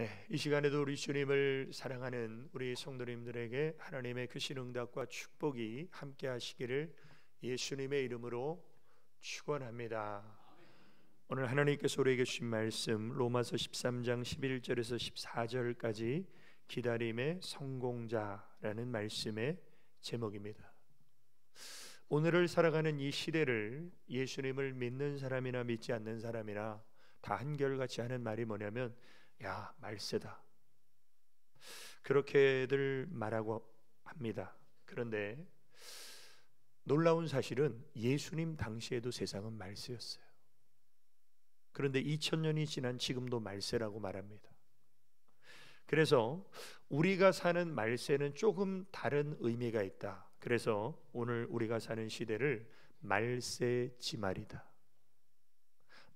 네, 이 시간에도 우리 주님을 사랑하는 우리 성도님들에게 하나님의 크신 응답과 축복이 함께 하시기를 예수님의 이름으로 축원합니다. 오늘 하나님께서 우리에게 주신 말씀 로마서 13장 11절에서 14절까지 기다림의 성공자라는 말씀의 제목입니다. 오늘을 살아가는 이 시대를 예수님을 믿는 사람이나 믿지 않는 사람이나 다 한결같이 하는 말이 뭐냐면 야 말세다. 그렇게들 말하고 합니다. 그런데 놀라운 사실은 예수님 당시에도 세상은 말세였어요. 그런데 2000년이 지난 지금도 말세라고 말합니다. 그래서 우리가 사는 말세는 조금 다른 의미가 있다. 그래서 오늘 우리가 사는 시대를 말세 지말이다.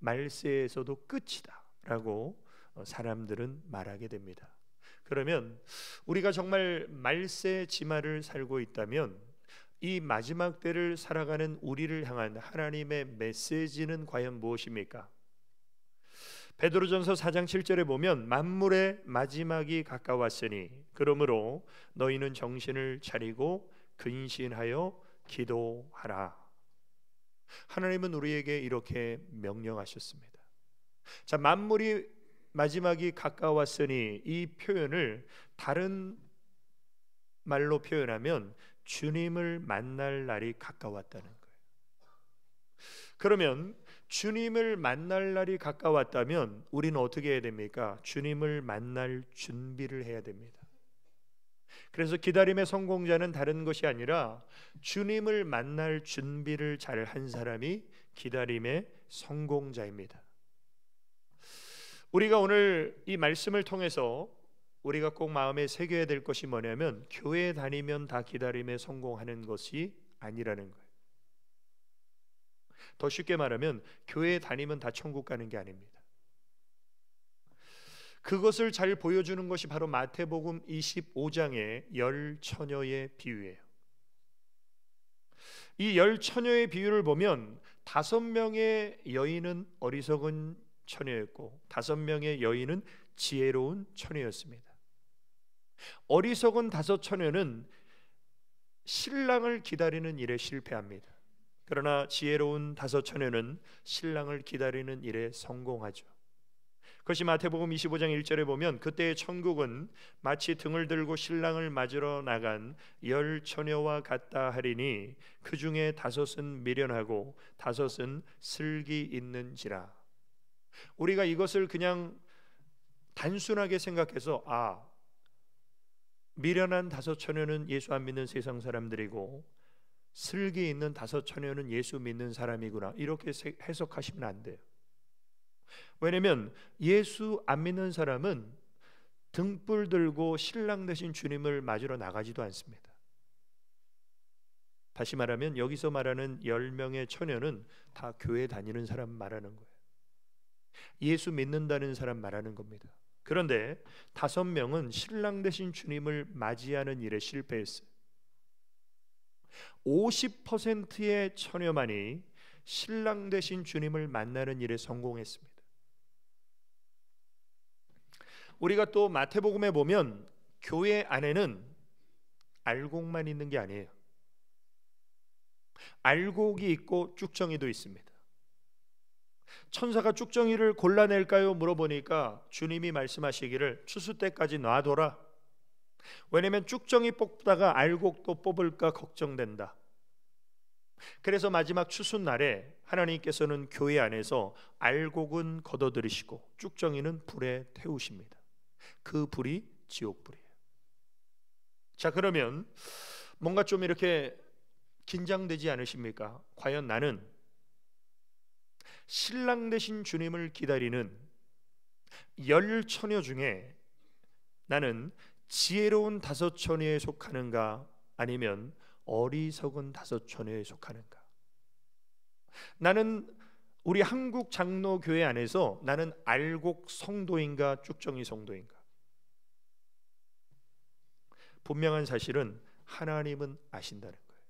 말세에서도 끝이다라고 어, 사람들은 말하게 됩니다. 그러면 우리가 정말 말세 지마를 살고 있다면 이 마지막 때를 살아가는 우리를 향한 하나님의 메시지는 과연 무엇입니까? 베드로전서 4장 7절에 보면 만물의 마지막이 가까웠으니 그러므로 너희는 정신을 차리고 근신하여 기도하라. 하나님은 우리에게 이렇게 명령하셨습니다. 자, 만물이 마지막이 가까웠으니 이 표현을 다른 말로 표현하면 주님을 만날 날이 가까웠다는 거예요. 그러면 주님을 만날 날이 가까웠다면 우리는 어떻게 해야 됩니까? 주님을 만날 준비를 해야 됩니다. 그래서 기다림의 성공자는 다른 것이 아니라 주님을 만날 준비를 잘 한 사람이 기다림의 성공자입니다. 우리가 오늘 이 말씀을 통해서 우리가 꼭 마음에 새겨야 될 것이 뭐냐면 교회 다니면 다 기다림에 성공하는 것이 아니라는 거예요. 더 쉽게 말하면 교회 다니면 다 천국 가는 게 아닙니다. 그것을 잘 보여주는 것이 바로 마태복음 25장의 열 처녀의 비유예요. 이 열 처녀의 비유를 보면 다섯 명의 여인은 어리석은 처녀였고 다섯 명의 여인은 지혜로운 처녀였습니다. 어리석은 다섯 처녀는 신랑을 기다리는 일에 실패합니다. 그러나 지혜로운 다섯 처녀는 신랑을 기다리는 일에 성공하죠. 그것이 마태복음 25장 1절에 보면 그때의 천국은 마치 등을 들고 신랑을 맞으러 나간 열 처녀와 같다 하리니 그 중에 다섯은 미련하고 다섯은 슬기 있는지라. 우리가 이것을 그냥 단순하게 생각해서 아 미련한 다섯 처녀는 예수 안 믿는 세상 사람들이고 슬기 있는 다섯 처녀는 예수 믿는 사람이구나 이렇게 해석하시면 안 돼요. 왜냐하면 예수 안 믿는 사람은 등불 들고 신랑 되신 주님을 맞으러 나가지도 않습니다. 다시 말하면 여기서 말하는 열명의 처녀는 다 교회 다니는 사람 말하는 거예요. 예수 믿는다는 사람 말하는 겁니다. 그런데 다섯 명은 신랑 대신 주님을 맞이하는 일에 실패했어요. 50%의 처녀만이 신랑 대신 주님을 만나는 일에 성공했습니다. 우리가 또 마태복음에 보면 교회 안에는 알곡만 있는 게 아니에요. 알곡이 있고 쭉정이도 있습니다. 천사가 쭉정이를 골라낼까요? 물어보니까 주님이 말씀하시기를 추수 때까지 놔둬라. 왜냐면 쭉정이 뽑다가 알곡도 뽑을까 걱정된다. 그래서 마지막 추수 날에 하나님께서는 교회 안에서 알곡은 걷어들이시고 쭉정이는 불에 태우십니다. 그 불이 지옥 불이에요. 자 그러면 뭔가 좀 이렇게 긴장되지 않으십니까? 과연 나는 신랑 되신 주님을 기다리는 열 처녀 중에 나는 지혜로운 다섯 처녀에 속하는가 아니면 어리석은 다섯 처녀에 속하는가? 나는 우리 한국 장로 교회 안에서 나는 알곡 성도인가 쭉정이 성도인가? 분명한 사실은 하나님은 아신다는 거예요.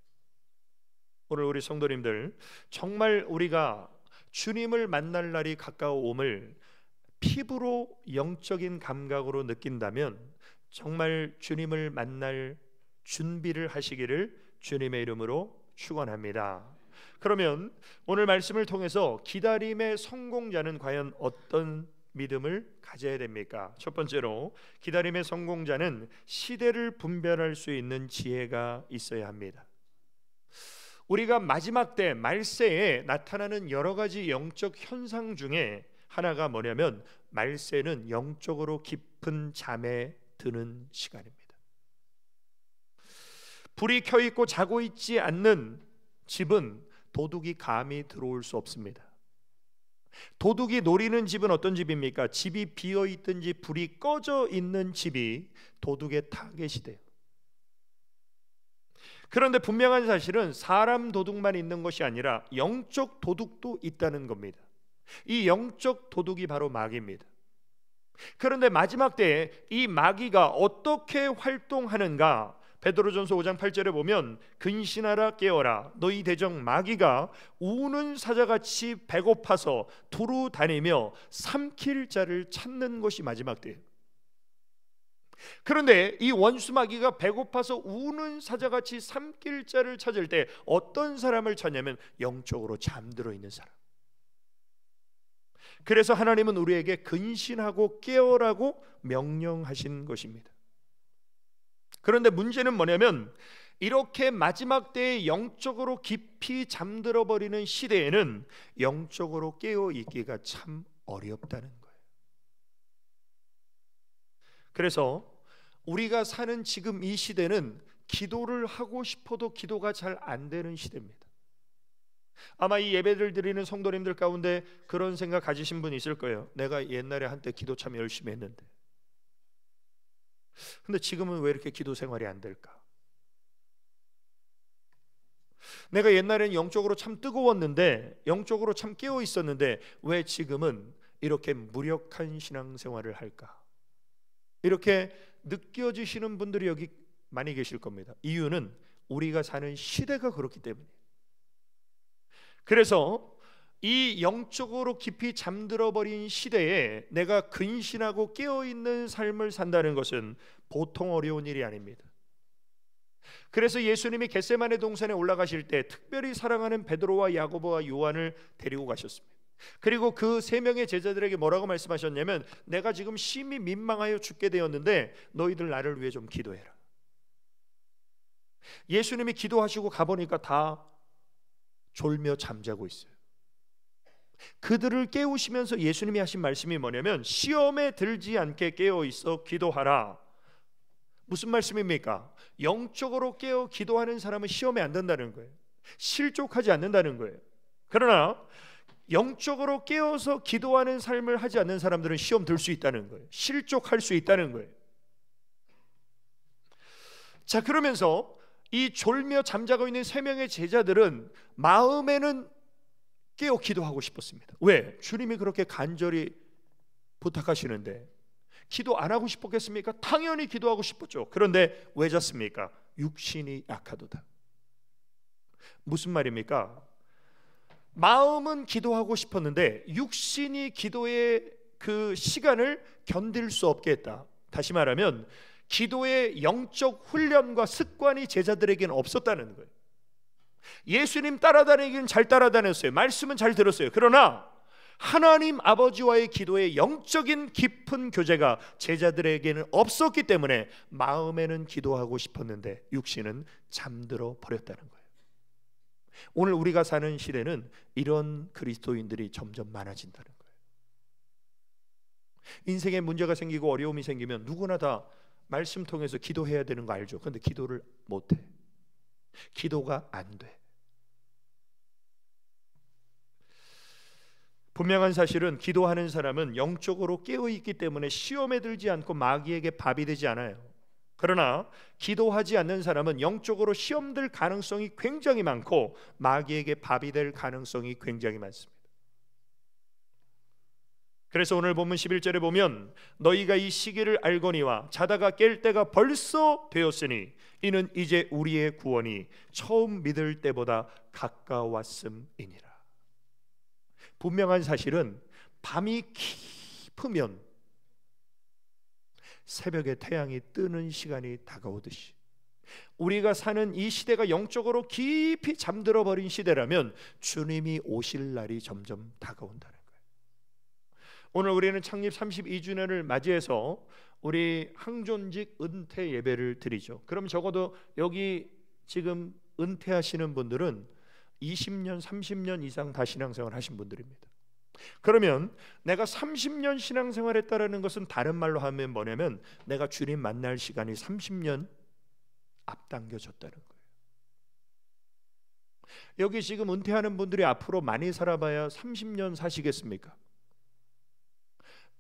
오늘 우리 성도님들 정말 우리가 주님을 만날 날이 가까워옴을 피부로 영적인 감각으로 느낀다면 정말 주님을 만날 준비를 하시기를 주님의 이름으로 축원합니다. 그러면 오늘 말씀을 통해서 기다림의 성공자는 과연 어떤 믿음을 가져야 됩니까? 첫 번째로 기다림의 성공자는 시대를 분별할 수 있는 지혜가 있어야 합니다. 우리가 마지막 때 말세에 나타나는 여러 가지 영적 현상 중에 하나가 뭐냐면 말세는 영적으로 깊은 잠에 드는 시간입니다. 불이 켜 있고 자고 있지 않는 집은 도둑이 감히 들어올 수 없습니다. 도둑이 노리는 집은 어떤 집입니까? 집이 비어 있든지 불이 꺼져 있는 집이 도둑의 타겟이 돼요. 그런데 분명한 사실은 사람 도둑만 있는 것이 아니라 영적 도둑도 있다는 겁니다. 이 영적 도둑이 바로 마귀입니다. 그런데 마지막 때에 이 마귀가 어떻게 활동하는가? 베드로전서 5장 8절에 보면 근신하라 깨어라 너희 대적 마귀가 우는 사자같이 배고파서 두루 다니며 삼킬 자를 찾는 것이 마지막 때예요. 그런데 이 원수마귀가 배고파서 우는 사자같이 삼킬 자를 찾을 때 어떤 사람을 찾냐면 영적으로 잠들어 있는 사람. 그래서 하나님은 우리에게 근신하고 깨어라고 명령하신 것입니다. 그런데 문제는 뭐냐면 이렇게 마지막 때에 영적으로 깊이 잠들어 버리는 시대에는 영적으로 깨어 있기가 참 어렵다는 것. 그래서 우리가 사는 지금 이 시대는 기도를 하고 싶어도 기도가 잘 안 되는 시대입니다. 아마 이 예배를 드리는 성도님들 가운데 그런 생각 가지신 분 있을 거예요. 내가 옛날에 한때 기도 참 열심히 했는데. 근데 지금은 왜 이렇게 기도 생활이 안 될까? 내가 옛날엔 영적으로 참 뜨거웠는데 영적으로 참 깨어 있었는데 왜 지금은 이렇게 무력한 신앙생활을 할까? 이렇게 느껴지시는 분들이 여기 많이 계실 겁니다. 이유는 우리가 사는 시대가 그렇기 때문에. 그래서 이 영적으로 깊이 잠들어 버린 시대에 내가 근신하고 깨어 있는 삶을 산다는 것은 보통 어려운 일이 아닙니다. 그래서 예수님이 겟세마네 동산에 올라가실 때 특별히 사랑하는 베드로와 야고보와 요한을 데리고 가셨습니다. 그리고 그 세 명의 제자들에게 뭐라고 말씀하셨냐면 내가 지금 심히 민망하여 죽게 되었는데 너희들 나를 위해 좀 기도해라. 예수님이 기도하시고 가보니까 다 졸며 잠자고 있어요. 그들을 깨우시면서 예수님이 하신 말씀이 뭐냐면 시험에 들지 않게 깨어 있어 기도하라. 무슨 말씀입니까? 영적으로 깨어 기도하는 사람은 시험에 안 든다는 거예요. 실족하지 않는다는 거예요. 그러나 영적으로 깨어서 기도하는 삶을 하지 않는 사람들은 시험 들 수 있다는 거예요. 실족할 수 있다는 거예요. 자, 그러면서 이 졸며 잠자고 있는 세 명의 제자들은 마음에는 깨어 기도하고 싶었습니다. 왜? 주님이 그렇게 간절히 부탁하시는데 기도 안 하고 싶었겠습니까? 당연히 기도하고 싶었죠. 그런데 왜 잤습니까? 육신이 약하도다. 무슨 말입니까? 마음은 기도하고 싶었는데 육신이 기도의 그 시간을 견딜 수 없게 했다. 다시 말하면 기도의 영적 훈련과 습관이 제자들에게는 없었다는 거예요. 예수님 따라다니기는 잘 따라다녔어요. 말씀은 잘 들었어요. 그러나 하나님 아버지와의 기도의 영적인 깊은 교제가 제자들에게는 없었기 때문에 마음에는 기도하고 싶었는데 육신은 잠들어 버렸다는 거예요. 오늘 우리가 사는 시대는 이런 그리스도인들이 점점 많아진다는 거예요. 인생에 문제가 생기고 어려움이 생기면 누구나 다 말씀 통해서 기도해야 되는 거 알죠. 근데 기도를 못 해. 기도가 안 돼. 분명한 사실은 기도하는 사람은 영적으로 깨어 있기 때문에 시험에 들지 않고 마귀에게 밥이 되지 않아요. 그러나 기도하지 않는 사람은 영적으로 시험될 가능성이 굉장히 많고 마귀에게 밥이 될 가능성이 굉장히 많습니다. 그래서 오늘 본문 11절에 보면 너희가 이 시기를 알거니와 자다가 깰 때가 벌써 되었으니 이는 이제 우리의 구원이 처음 믿을 때보다 가까웠음이니라. 분명한 사실은 밤이 깊으면 새벽에 태양이 뜨는 시간이 다가오듯이 우리가 사는 이 시대가 영적으로 깊이 잠들어 버린 시대라면 주님이 오실 날이 점점 다가온다는 거예요. 오늘 우리는 창립 32주년을 맞이해서 우리 항존직 은퇴 예배를 드리죠. 그럼 적어도 여기 지금 은퇴하시는 분들은 20년, 30년 이상 다 신앙생활 하신 분들입니다. 그러면 내가 30년 신앙생활 했다라는 것은 다른 말로 하면 뭐냐면 내가 주님 만날 시간이 30년 앞당겨졌다는 거예요. 여기 지금 은퇴하는 분들이 앞으로 많이 살아봐야 30년 사시겠습니까?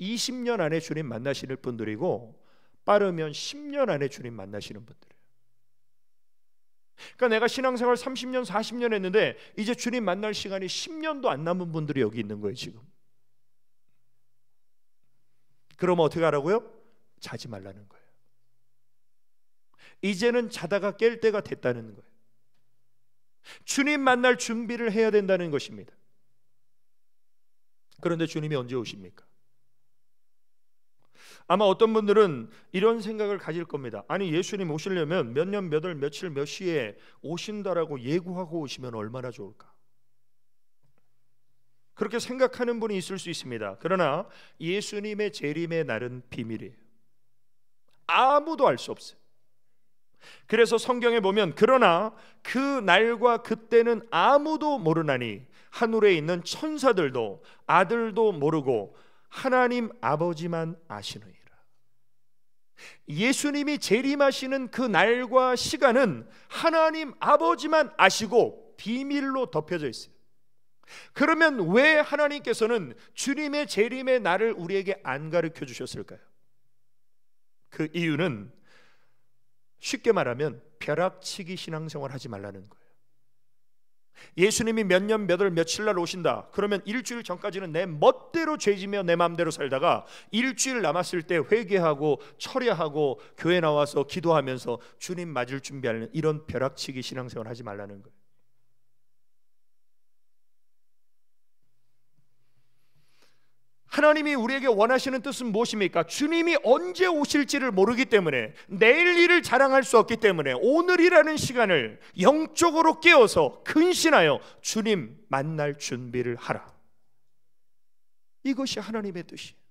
20년 안에 주님 만나시 분들이고 빠르면 10년 안에 주님 만나시는 분들. 그러니까 내가 신앙생활 30년, 40년 했는데 이제 주님 만날 시간이 10년도 안 남은 분들이 여기 있는 거예요, 지금. 그러면 어떻게 하라고요? 자지 말라는 거예요. 이제는 자다가 깰 때가 됐다는 거예요. 주님 만날 준비를 해야 된다는 것입니다. 그런데 주님이 언제 오십니까? 아마 어떤 분들은 이런 생각을 가질 겁니다. 아니 예수님 오시려면 몇 년 몇 월 며칠 몇 시에 오신다라고 예고하고 오시면 얼마나 좋을까? 그렇게 생각하는 분이 있을 수 있습니다. 그러나 예수님의 재림의 날은 비밀이에요. 아무도 알 수 없어요. 그래서 성경에 보면 그러나 그 날과 그때는 아무도 모르나니 하늘에 있는 천사들도 아들도 모르고 하나님 아버지만 아시느니 예수님이 재림하시는 그 날과 시간은 하나님 아버지만 아시고 비밀로 덮여져 있어요. 그러면 왜 하나님께서는 주님의 재림의 날을 우리에게 안 가르쳐 주셨을까요? 그 이유는 쉽게 말하면 벼락치기 신앙생활 하지 말라는 거예요. 예수님이 몇 년 몇월 며칠 날 오신다. 그러면 일주일 전까지는 내 멋대로 죄지며 내 마음대로 살다가 일주일 남았을 때 회개하고 철야하고 교회 나와서 기도하면서 주님 맞을 준비하는 이런 벼락치기 신앙생활 하지 말라는 거예요. 하나님이 우리에게 원하시는 뜻은 무엇입니까? 주님이 언제 오실지를 모르기 때문에 내일 일을 자랑할 수 없기 때문에 오늘이라는 시간을 영적으로 깨어서 근신하여 주님 만날 준비를 하라. 이것이 하나님의 뜻이에요.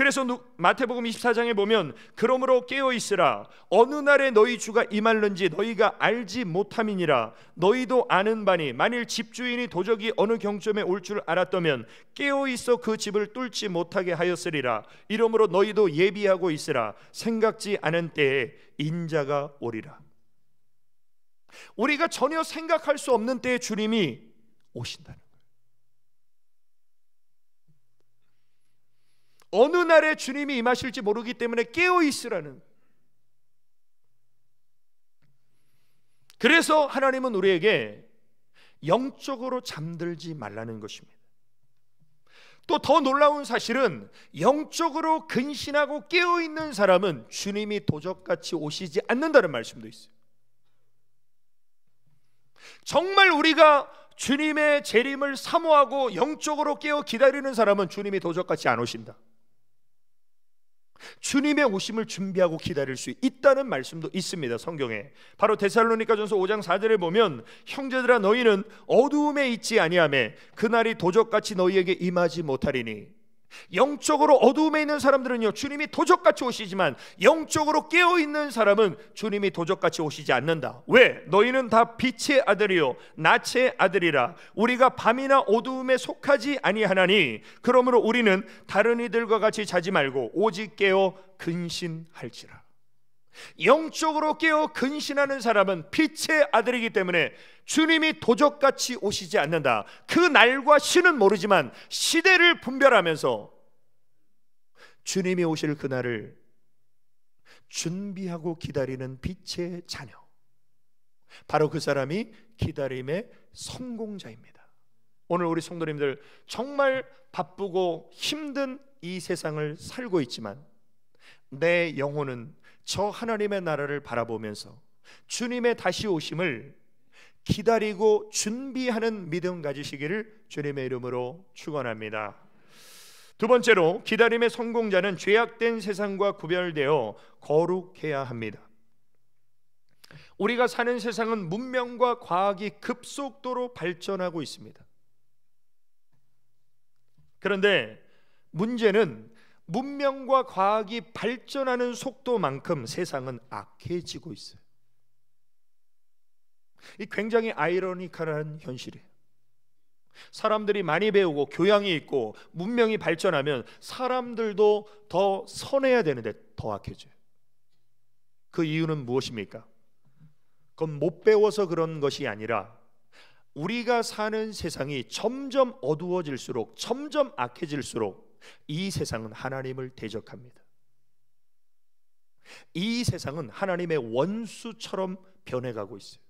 그래서 마태복음 24장에 보면 그러므로 깨어 있으라 어느 날에 너희 주가 임할는지 너희가 알지 못함이니라 너희도 아는 바니 만일 집주인이 도적이 어느 경점에 올 줄 알았다면 깨어 있어 그 집을 뚫지 못하게 하였으리라 이러므로 너희도 예비하고 있으라 생각지 않은 때에 인자가 오리라 우리가 전혀 생각할 수 없는 때에 주님이 오신다는 어느 날에 주님이 임하실지 모르기 때문에 깨어 있으라는 그래서 하나님은 우리에게 영적으로 잠들지 말라는 것입니다. 또 더 놀라운 사실은 영적으로 근신하고 깨어 있는 사람은 주님이 도적같이 오시지 않는다는 말씀도 있어요. 정말 우리가 주님의 재림을 사모하고 영적으로 깨어 기다리는 사람은 주님이 도적같이 안 오신다. 주님의 오심을 준비하고 기다릴 수 있다는 말씀도 있습니다. 성경에. 바로 데살로니가전서 5장 4절에 보면 형제들아 너희는 어두움에 있지 아니하매 그날이 도적같이 너희에게 임하지 못하리니 영적으로 어둠에 있는 사람들은요 주님이 도적같이 오시지만 영적으로 깨어 있는 사람은 주님이 도적같이 오시지 않는다. 왜? 너희는 다 빛의 아들이요 낮의 아들이라. 우리가 밤이나 어두에 속하지 아니하나니 그러므로 우리는 다른 이들과 같이 자지 말고 오직 깨어 근신할지라. 영적으로 깨어 근신하는 사람은 빛의 아들이기 때문에 주님이 도적같이 오시지 않는다. 그 날과 시는 모르지만 시대를 분별하면서 주님이 오실 그날을 준비하고 기다리는 빛의 자녀. 바로 그 사람이 기다림의 성공자입니다. 오늘 우리 성도님들 정말 바쁘고 힘든 이 세상을 살고 있지만 내 영혼은 저 하나님의 나라를 바라보면서 주님의 다시 오심을 기다리고 준비하는 믿음 가지시기를 주님의 이름으로 축원합니다. 두 번째로 기다림의 성공자는 죄악된 세상과 구별되어 거룩해야 합니다. 우리가 사는 세상은 문명과 과학이 급속도로 발전하고 있습니다. 그런데 문제는 문명과 과학이 발전하는 속도만큼 세상은 악해지고 있어요. 이 굉장히 아이러니컬한 현실이에요. 사람들이 많이 배우고 교양이 있고 문명이 발전하면 사람들도 더 선해야 되는데 더 악해져요. 그 이유는 무엇입니까? 그건 못 배워서 그런 것이 아니라 우리가 사는 세상이 점점 어두워질수록 점점 악해질수록 이 세상은 하나님을 대적합니다. 이 세상은 하나님의 원수처럼 변해가고 있어요.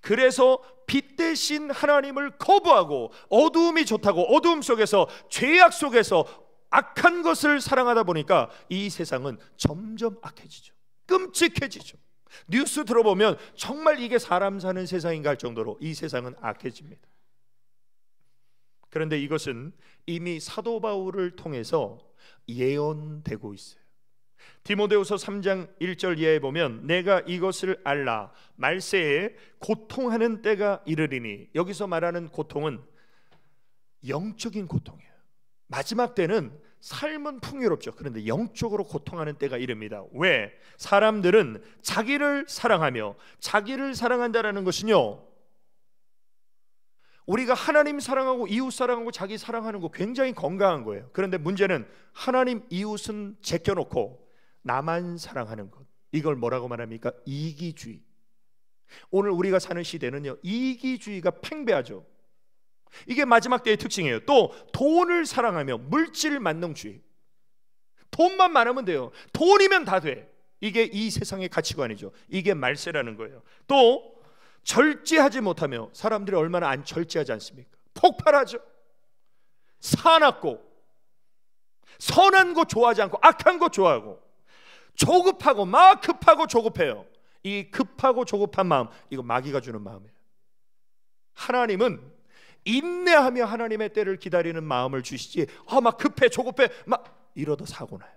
그래서 빛 대신 하나님을 거부하고 어두움이 좋다고 어두움 속에서 죄악 속에서 악한 것을 사랑하다 보니까 이 세상은 점점 악해지죠. 끔찍해지죠. 뉴스 들어보면 정말 이게 사람 사는 세상인가 할 정도로 이 세상은 악해집니다. 그런데 이것은 이미 사도 바울을 통해서 예언되고 있어요. 디모데후서 3장 1절 이하에 보면 내가 이것을 알라 말세에 고통하는 때가 이르리니 여기서 말하는 고통은 영적인 고통이에요. 마지막 때는 삶은 풍요롭죠. 그런데 영적으로 고통하는 때가 이릅니다. 왜? 사람들은 자기를 사랑하며 자기를 사랑한다라는 것은요. 우리가 하나님 사랑하고 이웃 사랑하고 자기 사랑하는 거 굉장히 건강한 거예요. 그런데 문제는 하나님 이웃은 제껴놓고 나만 사랑하는 것. 이걸 뭐라고 말합니까? 이기주의. 오늘 우리가 사는 시대는요. 이기주의가 팽배하죠. 이게 마지막 때의 특징이에요. 또 돈을 사랑하며 물질 만능주의. 돈만 많으면 돼요. 돈이면 다 돼. 이게 이 세상의 가치관이죠. 이게 말세라는 거예요. 또 절제하지 못하며 사람들이 얼마나 안 절제하지 않습니까? 폭발하죠. 사납고 선한 거 좋아하지 않고 악한 거 좋아하고 조급하고 막 급하고 조급해요. 이 급하고 조급한 마음 이거 마귀가 주는 마음이에요. 하나님은 인내하며 하나님의 때를 기다리는 마음을 주시지 아막 급해 조급해 막 이러다 사고 나요.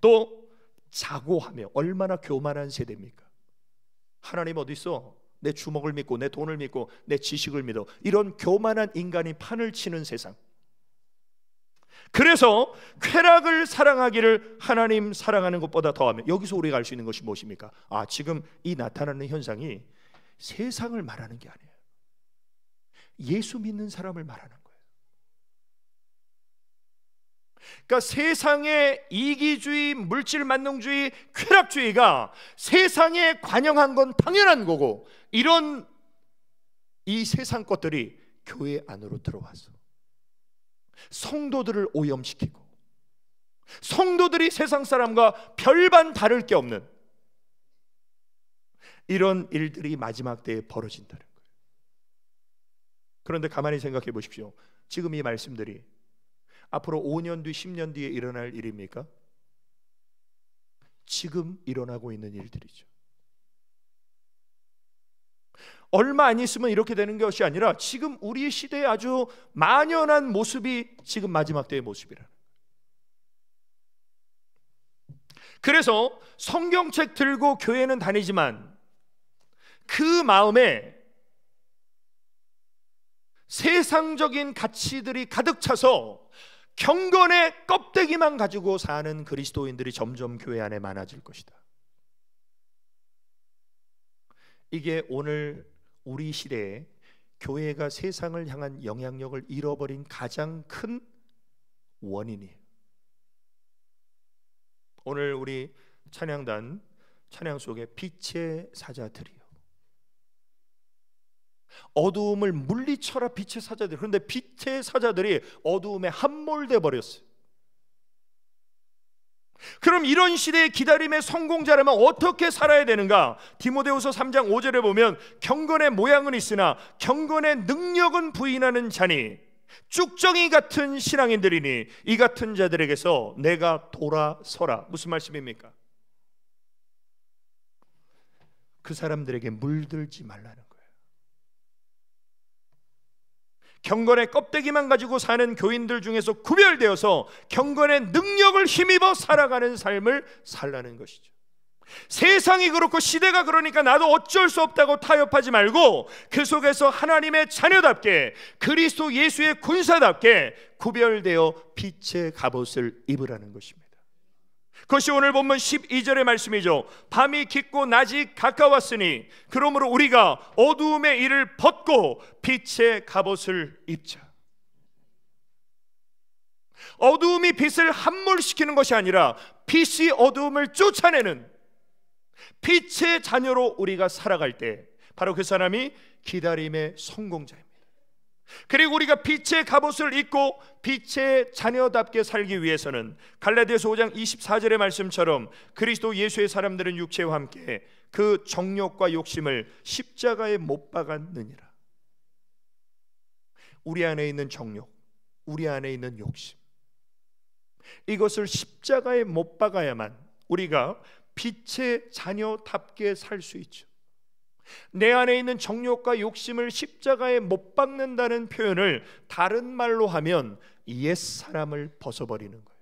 또 자고하며 얼마나 교만한 세대입니까? 하나님 어디 있어? 내 주먹을 믿고 내 돈을 믿고 내 지식을 믿어. 이런 교만한 인간이 판을 치는 세상. 그래서 쾌락을 사랑하기를 하나님 사랑하는 것보다 더하면 여기서 우리가 알 수 있는 것이 무엇입니까? 아, 지금 이 나타나는 현상이 세상을 말하는 게 아니에요. 예수 믿는 사람을 말하는 거예요. 그러니까 세상의 이기주의, 물질 만능주의, 쾌락주의가 세상에 관영한 건 당연한 거고 이런 이 세상 것들이 교회 안으로 들어와서 성도들을 오염시키고 성도들이 세상 사람과 별반 다를 게 없는 이런 일들이 마지막 때에 벌어진다는 거예요. 그런데 가만히 생각해 보십시오. 지금 이 말씀들이 앞으로 5년 뒤, 10년 뒤에 일어날 일입니까? 지금 일어나고 있는 일들이죠. 얼마 안 있으면 이렇게 되는 것이 아니라 지금 우리 시대의 아주 만연한 모습이 지금 마지막 때의 모습이라. 그래서 성경책 들고 교회는 다니지만 그 마음에 세상적인 가치들이 가득 차서 경건의 껍데기만 가지고 사는 그리스도인들이 점점 교회 안에 많아질 것이다. 이게 오늘 우리 시대에 교회가 세상을 향한 영향력을 잃어버린 가장 큰 원인이에요. 오늘 우리 찬양단 찬양 속에 빛의 사자들이 어두움을 물리쳐라 빛의 사자들. 그런데 빛의 사자들이 어두움에 함몰돼 버렸어요. 그럼 이런 시대의 기다림의 성공자라면 어떻게 살아야 되는가? 디모데후서 3장 5절에 보면 경건의 모양은 있으나 경건의 능력은 부인하는 자니 쭉정이 같은 신앙인들이니 이 같은 자들에게서 내가 돌아서라. 무슨 말씀입니까? 그 사람들에게 물들지 말라는 경건의 껍데기만 가지고 사는 교인들 중에서 구별되어서 경건의 능력을 힘입어 살아가는 삶을 살라는 것이죠. 세상이 그렇고 시대가 그러니까 나도 어쩔 수 없다고 타협하지 말고 그 속에서 하나님의 자녀답게 그리스도 예수의 군사답게 구별되어 빛의 갑옷을 입으라는 것입니다. 그것이 오늘 본문 12절의 말씀이죠. 밤이 깊고 낮이 가까웠으니 그러므로 우리가 어두움의 일을 벗고 빛의 갑옷을 입자. 어두움이 빛을 함몰시키는 것이 아니라 빛이 어두움을 쫓아내는 빛의 자녀로 우리가 살아갈 때 바로 그 사람이 기다림의 성공자입니다. 그리고 우리가 빛의 갑옷을 입고 빛의 자녀답게 살기 위해서는 갈라디아서 5장 24절의 말씀처럼 그리스도 예수의 사람들은 육체와 함께 그 정욕과 욕심을 십자가에 못 박았느니라. 우리 안에 있는 정욕, 우리 안에 있는 욕심. 이것을 십자가에 못 박아야만 우리가 빛의 자녀답게 살 수 있죠. 내 안에 있는 정욕과 욕심을 십자가에 못 박는다는 표현을 다른 말로 하면 옛 사람을 벗어버리는 거예요.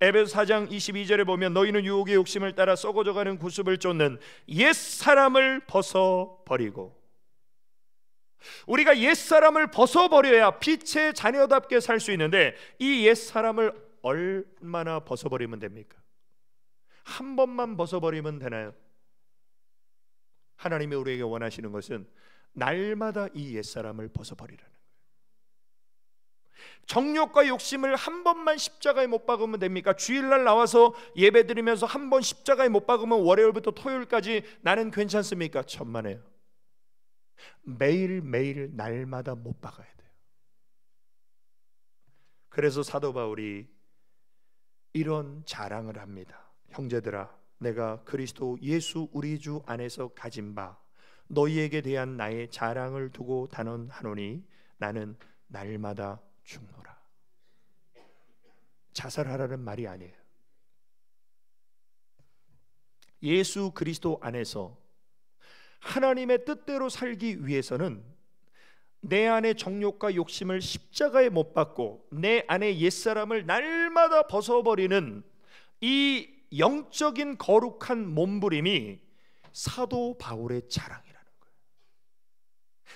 에베소 4장 22절에 보면 너희는 유혹의 욕심을 따라 썩어져가는 구습을 쫓는 옛 사람을 벗어버리고 우리가 옛 사람을 벗어버려야 빛의 자녀답게 살 수 있는데 이 옛 사람을 얼마나 벗어버리면 됩니까? 한 번만 벗어버리면 되나요? 하나님이 우리에게 원하시는 것은 날마다 이 옛사람을 벗어버리라는 거예요. 정욕과 욕심을 한 번만 십자가에 못 박으면 됩니까? 주일날 나와서 예배 드리면서 한 번 십자가에 못 박으면 월요일부터 토요일까지 나는 괜찮습니까? 천만에요. 매일매일 날마다 못 박아야 돼요. 그래서 사도 바울이 이런 자랑을 합니다. 형제들아 내가 그리스도 예수 우리 주 안에서 가진 바 너희에게 대한 나의 자랑을 두고 단언하노니 나는 날마다 죽노라. 자살하라는 말이 아니에요. 예수 그리스도 안에서 하나님의 뜻대로 살기 위해서는 내 안의 정욕과 욕심을 십자가에 못 박고 내 안의 옛사람을 날마다 벗어버리는 이 영적인 거룩한 몸부림이 사도 바울의 자랑이라는 거예요.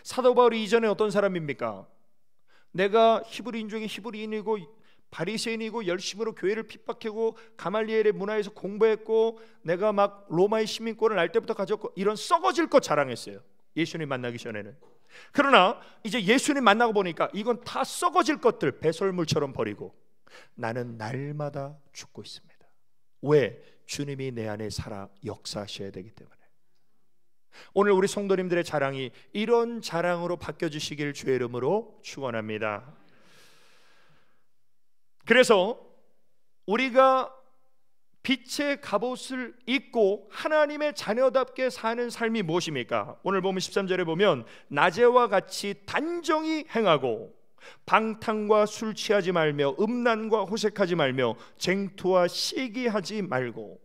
사도 바울이 이전에 어떤 사람입니까? 내가 히브리인 중에 히브리인이고 바리새인이고 열심으로 교회를 핍박하고 가말리엘의 문화에서 공부했고 내가 막 로마의 시민권을 알 때부터 가졌고 이런 썩어질 것 자랑했어요. 예수님 만나기 전에는. 그러나 이제 예수님 만나고 보니까 이건 다 썩어질 것들 배설물처럼 버리고 나는 날마다 죽고 있습니다. 왜? 주님이 내 안에 살아 역사하셔야 되기 때문에. 오늘 우리 성도님들의 자랑이 이런 자랑으로 바뀌어 주시길 주의 이름으로 축원합니다. 그래서 우리가 빛의 갑옷을 입고 하나님의 자녀답게 사는 삶이 무엇입니까? 오늘 보면 13절에 보면 낮에와 같이 단정히 행하고 방탕과 술 취하지 말며 음란과 호색하지 말며 쟁투와 시기하지 말고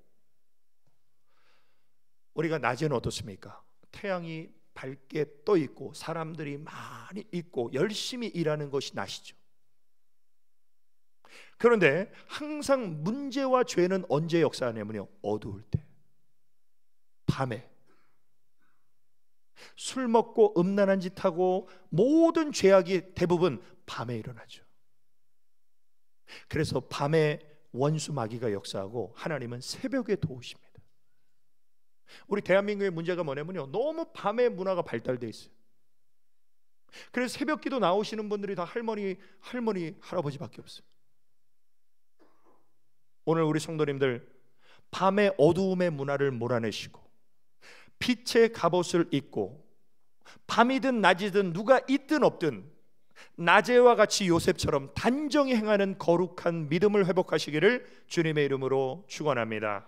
우리가 낮에는 어떻습니까? 태양이 밝게 떠 있고 사람들이 많이 있고 열심히 일하는 것이 낮이죠. 그런데 항상 문제와 죄는 언제 역사하냐면요. 어두울 때. 밤에 술 먹고 음란한 짓 하고 모든 죄악이 대부분 밤에 일어나죠. 그래서 밤에 원수 마귀가 역사하고 하나님은 새벽에 도우십니다. 우리 대한민국의 문제가 뭐냐면요. 너무 밤에 문화가 발달돼 있어요. 그래서 새벽기도 나오시는 분들이 다 할머니, 할머니, 할아버지밖에 없어요. 오늘 우리 성도님들 밤의 어두움의 문화를 몰아내시고 빛의 갑옷을 입고 밤이든 낮이든 누가 있든 없든 낮에와 같이 요셉처럼 단정히 행하는 거룩한 믿음을 회복하시기를 주님의 이름으로 축원합니다.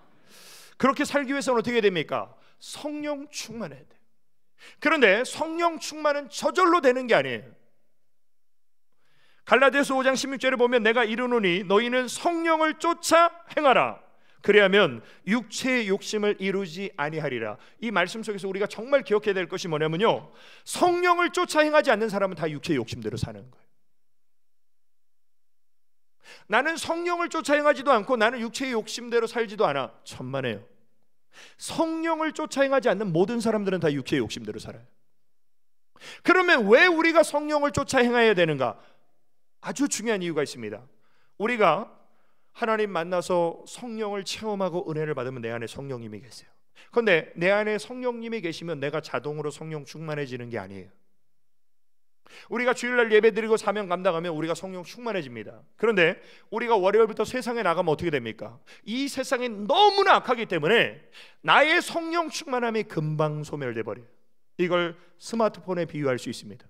그렇게 살기 위해서는 어떻게 됩니까? 성령 충만해야 돼요. 그런데 성령 충만은 저절로 되는 게 아니에요. 갈라디아서 5장 16절에 보면 내가 이르노니 너희는 성령을 쫓아 행하라. 그래야면 육체의 욕심을 이루지 아니하리라. 이 말씀 속에서 우리가 정말 기억해야 될 것이 뭐냐면요. 성령을 쫓아 행하지 않는 사람은 다 육체의 욕심대로 사는 거예요. 나는 성령을 쫓아 행하지도 않고 나는 육체의 욕심대로 살지도 않아. 천만에요. 성령을 쫓아 행하지 않는 모든 사람들은 다 육체의 욕심대로 살아요. 그러면 왜 우리가 성령을 쫓아 행해야 되는가? 아주 중요한 이유가 있습니다. 우리가 하나님 만나서 성령을 체험하고 은혜를 받으면 내 안에 성령님이 계세요. 그런데 내 안에 성령님이 계시면 내가 자동으로 성령 충만해지는 게 아니에요. 우리가 주일날 예배드리고 사명 감당하면 우리가 성령 충만해집니다. 그런데 우리가 월요일부터 세상에 나가면 어떻게 됩니까? 이 세상이 너무나 악하기 때문에 나의 성령 충만함이 금방 소멸돼 버려요. 이걸 스마트폰에 비유할 수 있습니다.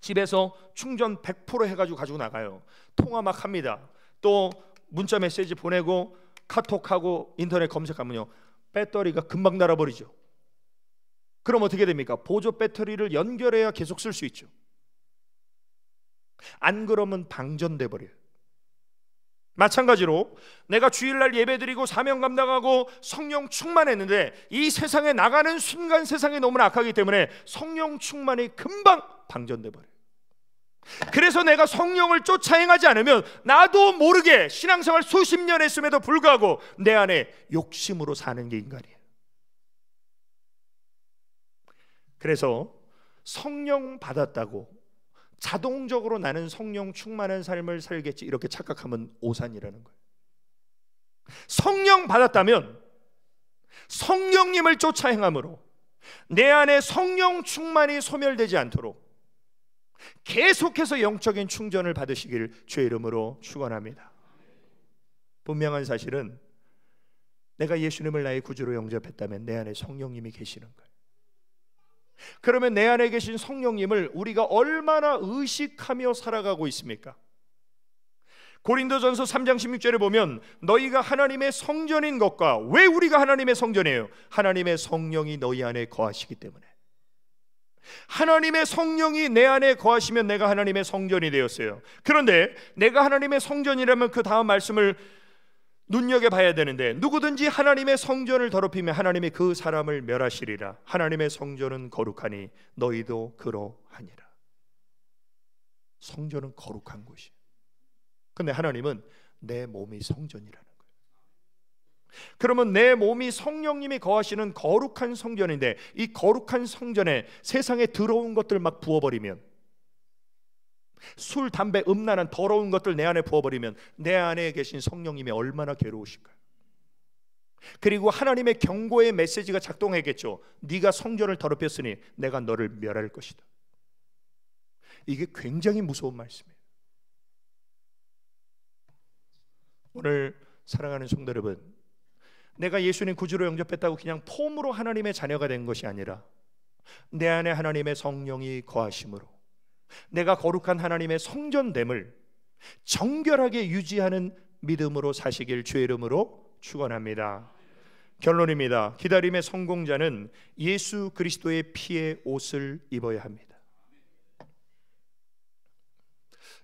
집에서 충전 100% 해가지고 가지고 나가요. 통화 막 합니다. 또 문자 메시지 보내고 카톡하고 인터넷 검색하면요. 배터리가 금방 날아버리죠. 그럼 어떻게 됩니까? 보조 배터리를 연결해야 계속 쓸 수 있죠. 안 그러면 방전돼 버려요. 마찬가지로 내가 주일날 예배드리고 사명 감당하고 성령 충만했는데 이 세상에 나가는 순간 세상이 너무나 악하기 때문에 성령 충만이 금방 방전돼 버려요. 그래서 내가 성령을 쫓아 행하지 않으면 나도 모르게 신앙생활 수십 년 했음에도 불구하고 내 안에 욕심으로 사는 게 인간이에요. 그래서 성령 받았다고 자동적으로 나는 성령 충만한 삶을 살겠지 이렇게 착각하면 오산이라는 거예요. 성령 받았다면 성령님을 쫓아 행함으로 내 안에 성령 충만이 소멸되지 않도록 계속해서 영적인 충전을 받으시길 주의 이름으로 축원합니다. 분명한 사실은 내가 예수님을 나의 구주로 영접했다면 내 안에 성령님이 계시는 거예요. 그러면 내 안에 계신 성령님을 우리가 얼마나 의식하며 살아가고 있습니까? 고린도전서 3장 16절에 보면 너희가 하나님의 성전인 것과 왜 우리가 하나님의 성전이에요? 하나님의 성령이 너희 안에 거하시기 때문에. 하나님의 성령이 내 안에 거하시면 내가 하나님의 성전이 되었어요. 그런데 내가 하나님의 성전이라면 그 다음 말씀을 눈여겨봐야 되는데 누구든지 하나님의 성전을 더럽히면 하나님이 그 사람을 멸하시리라. 하나님의 성전은 거룩하니 너희도 그러하니라. 성전은 거룩한 곳이에요. 근데 하나님은 내 몸이 성전이라 그러면 내 몸이 성령님이 거하시는 거룩한 성전인데 이 거룩한 성전에 세상에 더러운 것들 막 부어버리면 술, 담배, 음란한 더러운 것들 내 안에 부어버리면 내 안에 계신 성령님이 얼마나 괴로우실까요? 그리고 하나님의 경고의 메시지가 작동하겠죠. 네가 성전을 더럽혔으니 내가 너를 멸할 것이다. 이게 굉장히 무서운 말씀이에요. 오늘 사랑하는 성도 여러분, 내가 예수님 구주로 영접했다고 그냥 폼으로 하나님의 자녀가 된 것이 아니라 내 안에 하나님의 성령이 거하심으로 내가 거룩한 하나님의 성전됨을 정결하게 유지하는 믿음으로 사시길 주의 이름으로 축원합니다. 결론입니다. 기다림의 성공자는 예수 그리스도의 피의 옷을 입어야 합니다.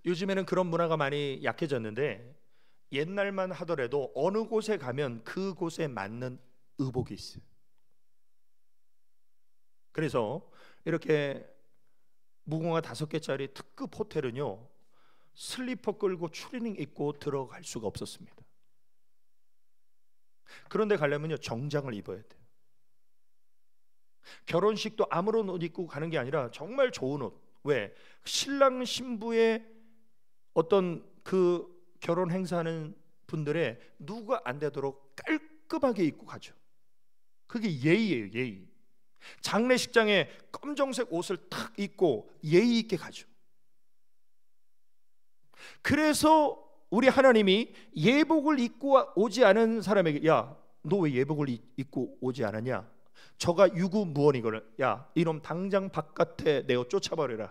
요즘에는 그런 문화가 많이 약해졌는데 옛날만 하더라도 어느 곳에 가면 그곳에 맞는 의복이 있어요. 그래서 이렇게 무궁화 다섯 개짜리 특급 호텔은요 슬리퍼 끌고 추리닝 입고 들어갈 수가 없었습니다. 그런데 가려면요 정장을 입어야 돼요. 결혼식도 아무런 옷 입고 가는 게 아니라 정말 좋은 옷. 왜 신랑 신부의 어떤 그 결혼 행사하는 분들의 누가 안 되도록 깔끔하게 입고 가죠. 그게 예의예요, 예의. 장례식장에 검정색 옷을 탁 입고 예의 있게 가죠. 그래서 우리 하나님이 예복을 입고 오지 않은 사람에게 야, 너 왜 예복을 입고 오지 않았냐? 저가 유구무원이거든. 야, 이놈 당장 바깥에 내어 쫓아버려라.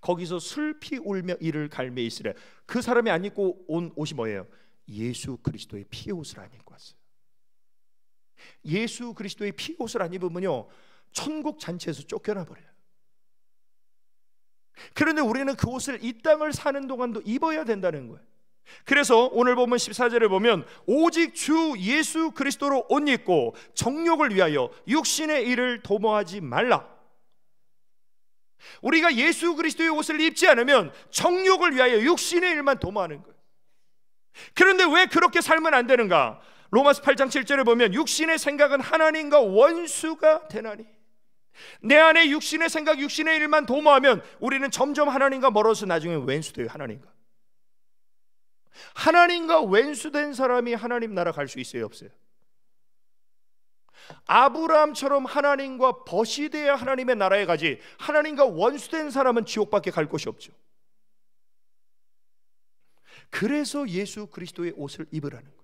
거기서 슬피 울며 이를 갈매있으래그 사람이 안 입고 온 옷이 뭐예요? 예수 그리스도의 피옷을 안 입고 왔어요. 예수 그리스도의 피옷을 안 입으면요. 천국 잔치에서 쫓겨나 버려요. 그런데 우리는 그 옷을 이 땅을 사는 동안도 입어야 된다는 거예요. 그래서 오늘 보면 14절을 보면 오직 주 예수 그리스도로 옷 입고 정욕을 위하여 육신의 일을 도모하지 말라. 우리가 예수 그리스도의 옷을 입지 않으면 정욕을 위하여 육신의 일만 도모하는 거예요. 그런데 왜 그렇게 살면 안 되는가? 로마서 8장 7절에 보면 육신의 생각은 하나님과 원수가 되나니 내 안에 육신의 생각, 육신의 일만 도모하면 우리는 점점 하나님과 멀어서 나중에 왼수돼요, 하나님과. 하나님과 왼수된 사람이 하나님 나라 갈 수 있어요, 없어요? 아브라함처럼 하나님과 벗이 되야 하나님의 나라에 가지 하나님과 원수된 사람은 지옥밖에 갈 곳이 없죠. 그래서 예수 그리스도의 옷을 입으라는 거예요.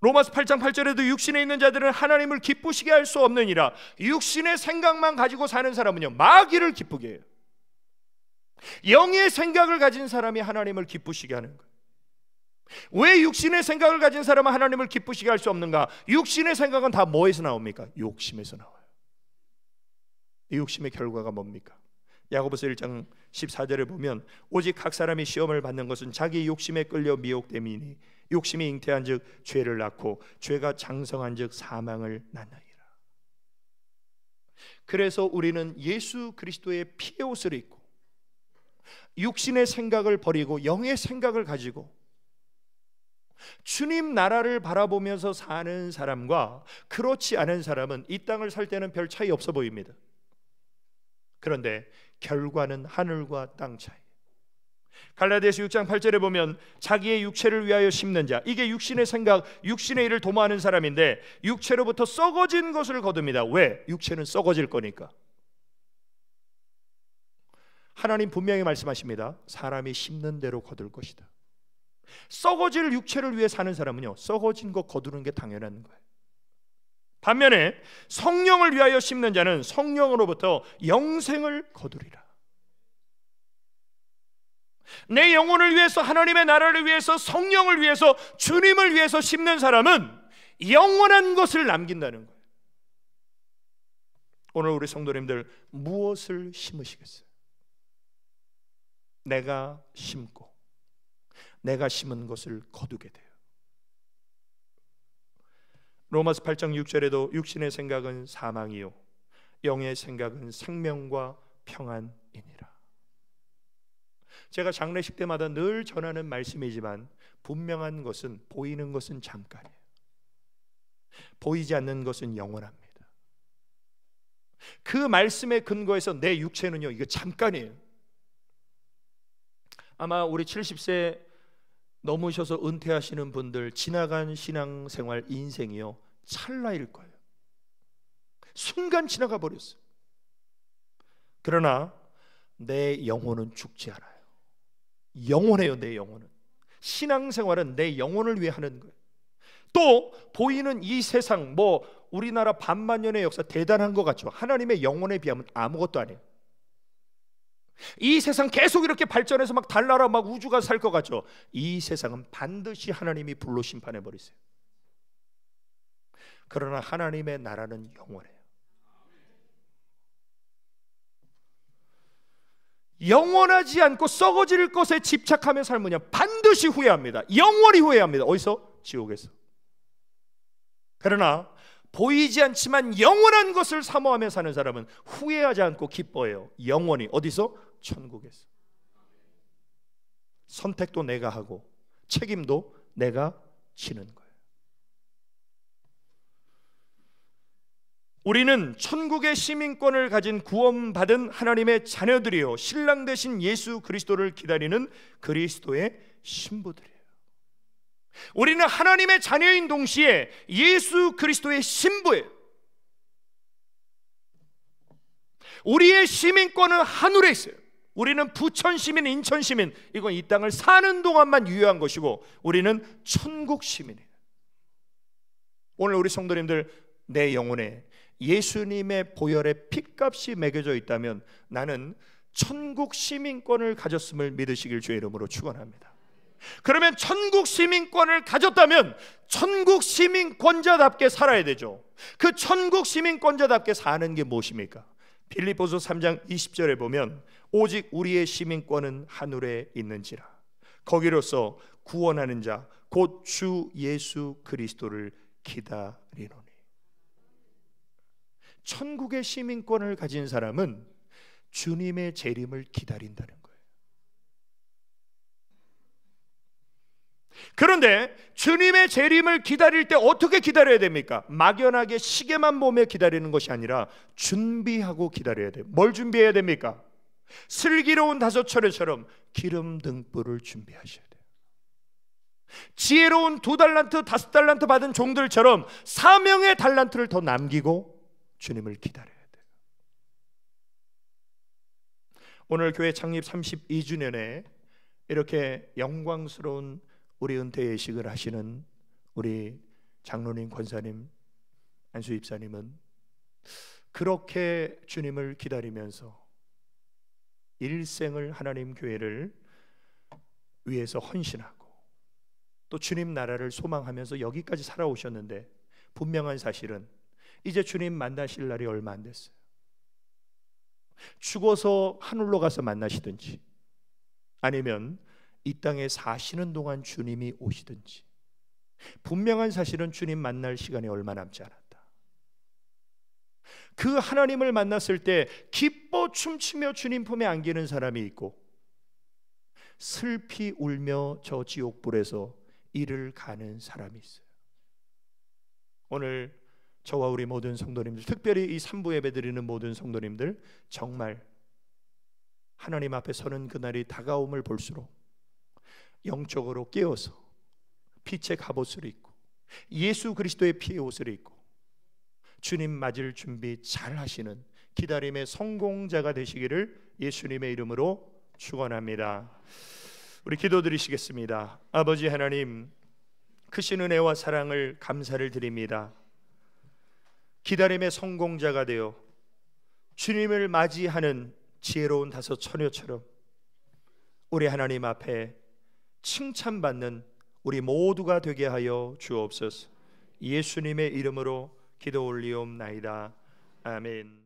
로마스 8장 8절에도 육신에 있는 자들은 하나님을 기쁘시게 할 수 없느니라. 육신의 생각만 가지고 사는 사람은요. 마귀를 기쁘게 해요. 영의 생각을 가진 사람이 하나님을 기쁘시게 하는 거예요. 왜 육신의 생각을 가진 사람은 하나님을 기쁘시게 할 수 없는가? 육신의 생각은 다 뭐에서 나옵니까? 욕심에서 나와요. 이 욕심의 결과가 뭡니까? 야고보서 1장 14절에 보면 오직 각 사람이 시험을 받는 것은 자기 욕심에 끌려 미혹됨이니 욕심이 잉태한즉 죄를 낳고 죄가 장성한즉 사망을 낳나이라. 그래서 우리는 예수 그리스도의 피의 옷을 입고 육신의 생각을 버리고 영의 생각을 가지고 주님 나라를 바라보면서 사는 사람과 그렇지 않은 사람은 이 땅을 살 때는 별 차이 없어 보입니다. 그런데 결과는 하늘과 땅 차이. 갈라디아서 6장 8절에 보면 자기의 육체를 위하여 심는 자 이게 육신의 생각, 육신의 일을 도모하는 사람인데 육체로부터 썩어진 것을 거둡니다. 왜? 육체는 썩어질 거니까. 하나님 분명히 말씀하십니다. 사람이 심는 대로 거둘 것이다. 썩어질 육체를 위해 사는 사람은요. 썩어진 거 거두는 게 당연한 거예요. 반면에 성령을 위하여 심는 자는 성령으로부터 영생을 거두리라. 내 영혼을 위해서 하나님의 나라를 위해서 성령을 위해서 주님을 위해서 심는 사람은 영원한 것을 남긴다는 거예요. 오늘 우리 성도님들 무엇을 심으시겠어요? 내가 심고 내가 심은 것을 거두게 돼요. 로마서 8장 6절에도 육신의 생각은 사망이요 영의 생각은 생명과 평안이니라. 제가 장례식 때마다 늘 전하는 말씀이지만 분명한 것은 보이는 것은 잠깐이에요. 보이지 않는 것은 영원합니다. 그 말씀에 근거해서 내 육체는요, 이거 잠깐이에요. 아마 우리 70세 넘으셔서 은퇴하시는 분들 지나간 신앙생활 인생이요 찰나일 거예요. 순간 지나가 버렸어요. 그러나 내 영혼은 죽지 않아요. 영혼이에요내 영혼은. 신앙생활은 내 영혼을 위해 하는 거예요. 또 보이는 이 세상 뭐 우리나라 반만년의 역사 대단한 것 같죠. 하나님의 영혼에 비하면 아무것도 아니에요. 이 세상 계속 이렇게 발전해서 막 달나라 막 우주가 살 것 같죠. 이 세상은 반드시 하나님이 불로 심판해 버리세요. 그러나 하나님의 나라는 영원해요. 영원하지 않고 썩어질 것에 집착하며 살으냐 반드시 후회합니다. 영원히 후회합니다. 어디서? 지옥에서. 그러나 보이지 않지만 영원한 것을 사모하며 사는 사람은 후회하지 않고 기뻐해요. 영원히 어디서? 천국에서. 선택도 내가 하고 책임도 내가 지는 거예요. 우리는 천국의 시민권을 가진 구원받은 하나님의 자녀들이요 신랑 되신 예수 그리스도를 기다리는 그리스도의 신부들이에요. 우리는 하나님의 자녀인 동시에 예수 그리스도의 신부예요. 우리의 시민권은 하늘에 있어요. 우리는 부천 시민, 인천 시민 이건 이 땅을 사는 동안만 유효한 것이고 우리는 천국 시민이에요. 오늘 우리 성도님들 내 영혼에 예수님의 보혈의 핏값이 매겨져 있다면 나는 천국 시민권을 가졌음을 믿으시길 주의 이름으로 축원합니다. 그러면 천국 시민권을 가졌다면 천국 시민권자답게 살아야 되죠. 그 천국 시민권자답게 사는 게 무엇입니까? 빌립보서 3장 20절에 보면 오직 우리의 시민권은 하늘에 있는지라 거기로서 구원하는 자 곧 주 예수 그리스도를 기다리노니 천국의 시민권을 가진 사람은 주님의 재림을 기다린다는 거예요. 그런데 주님의 재림을 기다릴 때 어떻게 기다려야 됩니까? 막연하게 시계만 몸에 기다리는 것이 아니라 준비하고 기다려야 돼요. 뭘 준비해야 됩니까? 슬기로운 다섯 철회처럼 기름 등불을 준비하셔야 돼요. 지혜로운 두 달란트, 다섯 달란트 받은 종들처럼 사명의 달란트를 더 남기고 주님을 기다려야 돼요. 오늘 교회 창립 32주년에 이렇게 영광스러운 우리 은퇴 예식을 하시는 우리 장로님, 권사님, 안수 입사님은 그렇게 주님을 기다리면서 일생을 하나님 교회를 위해서 헌신하고 또 주님 나라를 소망하면서 여기까지 살아오셨는데 분명한 사실은 이제 주님 만나실 날이 얼마 안 됐어요. 죽어서 하늘로 가서 만나시든지 아니면 이 땅에 사시는 동안 주님이 오시든지 분명한 사실은 주님 만날 시간이 얼마 남지 않아. 그 하나님을 만났을 때 기뻐 춤추며 주님 품에 안기는 사람이 있고 슬피 울며 저 지옥불에서 이를 가는 사람이 있어요. 오늘 저와 우리 모든 성도님들 특별히 이삼부 예배 드리는 모든 성도님들 정말 하나님 앞에 서는 그날이 다가옴을 볼수록 영적으로 깨어서 빛의 갑옷을 입고 예수 그리스도의 피의 옷을 입고 주님 맞을 준비 잘 하시는 기다림의 성공자가 되시기를 예수님의 이름으로 축원합니다. 우리 기도드리시겠습니다. 아버지 하나님 크신 은혜와 사랑을 감사를 드립니다. 기다림의 성공자가 되어 주님을 맞이하는 지혜로운 다섯 처녀처럼 우리 하나님 앞에 칭찬받는 우리 모두가 되게 하여 주옵소서. 예수님의 이름으로 기도 올리옵나이다. 아멘.